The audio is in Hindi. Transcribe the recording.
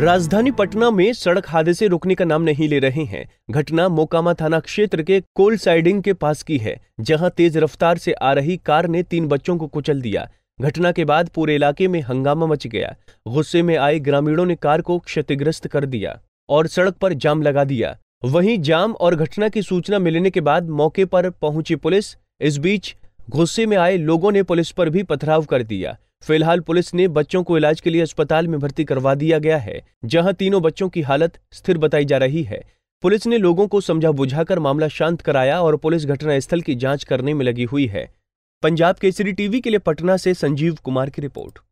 राजधानी पटना में सड़क हादसे रोकने का नाम नहीं ले रहे हैं घटना मोकामा थाना क्षेत्र के कोल साइडिंग के पास की है जहां तेज रफ्तार से आ रही कार ने तीन बच्चों को कुचल दिया घटना के बाद पूरे इलाके में हंगामा मच गया गुस्से में आए ग्रामीणों ने कार को क्षतिग्रस्त कर दिया और सड़क पर जाम लगा दिया वहीं जाम और घटना की सूचना मिलने के बाद मौके पर पहुंची पुलिस इस बीच गुस्से में आए लोगों ने पुलिस पर भी पथराव कर दिया फिलहाल पुलिस ने बच्चों को इलाज के लिए अस्पताल में भर्ती करवा दिया गया है जहां तीनों बच्चों की हालत स्थिर बताई जा रही है पुलिस ने लोगों को समझा बुझाकर मामला शांत कराया और पुलिस घटनास्थल की जांच करने में लगी हुई है पंजाब केसरी टीवी के लिए पटना से संजीव कुमार की रिपोर्ट